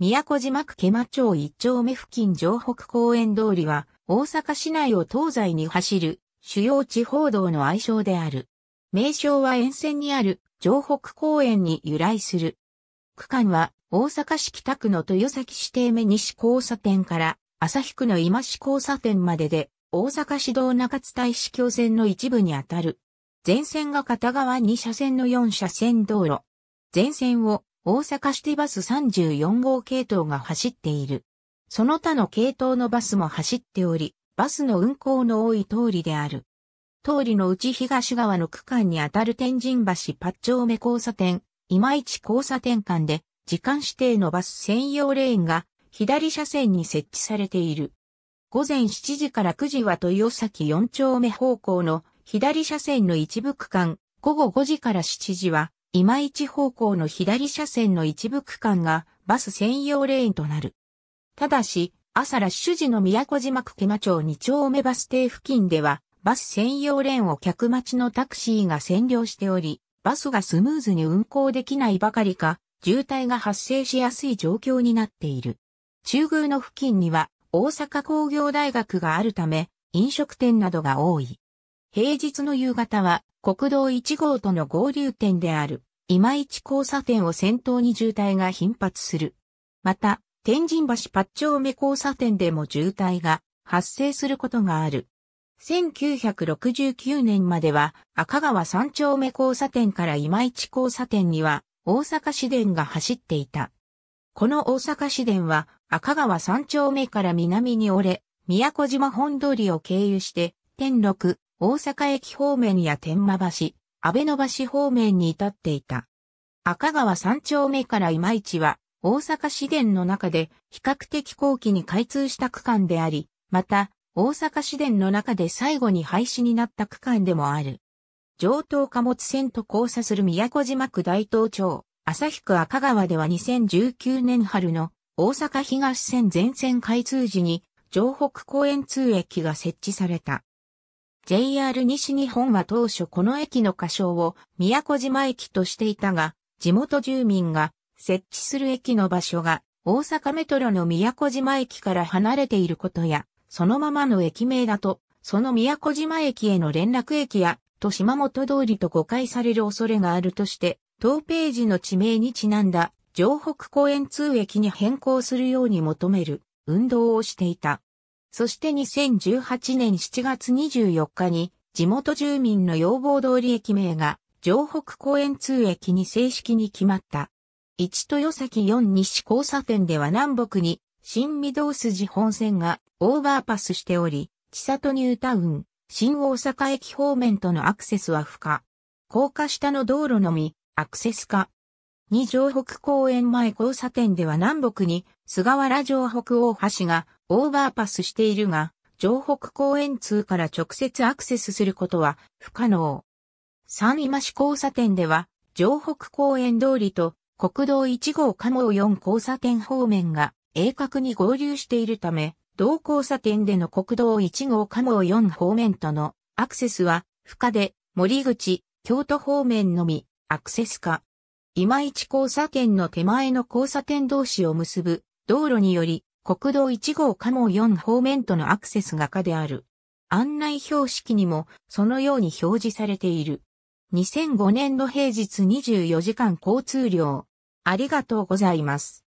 宮古島区毛間町一丁目付近城北公園通りは、大阪市内を東西に走る主要地方道の愛称である。名称は沿線にある城北公園に由来する。区間は大阪市北区の豊崎市定目西交差点から旭区の今市交差点までで大阪市道中津大市橋線の一部にあたる。全線が片側2車線の4車線道路。全線を大阪市ティバス34号系統が走っている。その他の系統のバスも走っており、バスの運行の多い通りである。通りのうち東側の区間にあたる天神橋八丁目交差点、今市交差点間で、時間指定のバス専用レーンが、左車線に設置されている。午前7時から9時は豊崎4丁目方向の左車線の一部区間、午後5時から7時は今市方向の左車線の一部区間がバス専用レーンとなる。ただし、朝ラッシュ時の宮古島区毛間町二丁目バス停付近では、バス専用レーンを客待ちのタクシーが占領しており、バスがスムーズに運行できないばかりか、渋滞が発生しやすい状況になっている。中宮の付近には大阪工業大学があるため、飲食店などが多い。平日の夕方は国道1号との合流点である今市交差点を先頭に渋滞が頻発する。また、天神橋八丁目交差点でも渋滞が発生することがある。1969年までは赤川三丁目交差点から今市交差点には大阪市電が走っていた。この大阪市電は赤川三丁目から南に折れ、宮古島本通りを経由して、天禄、大阪駅方面や天満橋、安倍野橋方面に至っていた。赤川三丁目から今市は、大阪市電の中で比較的後期に開通した区間であり、また、大阪市電の中で最後に廃止になった区間でもある。上東貨物線と交差する宮古島区大東町、旭区赤川では2019年春の大阪東線全線開通時に、城北公園通駅が設置された。JR 西日本は当初この駅の仮称を宮古島駅としていたが、地元住民が設置する駅の場所が大阪メトロの宮古島駅から離れていることや、そのままの駅名だと、その宮古島駅への連絡駅や、と島本通りと誤解される恐れがあるとして、当ページの地名にちなんだ、城北公園通駅に変更するように求める運動をしていた。そして2018年7月24日に地元住民の要望通り駅名が城北公園通駅に正式に決まった。1豊崎4西交差点では南北に新御堂筋本線がオーバーパスしており、千里ニュータウン、新大阪駅方面とのアクセスは不可。高架下の道路のみ、アクセス化。2城北公園前交差点では南北に菅原城北大橋がオーバーパスしているが、城北公園通から直接アクセスすることは不可能。三今市交差点では、城北公園通りと国道1号加茂4交差点方面が鋭角に合流しているため、同交差点での国道1号加茂4方面とのアクセスは不可で森口、京都方面のみアクセス化。今市交差点の手前の交差点同士を結ぶ道路により国道1号かも4方面とのアクセスが可である。案内標識にもそのように表示されている。2005年度平日24時間交通量。ありがとうございます。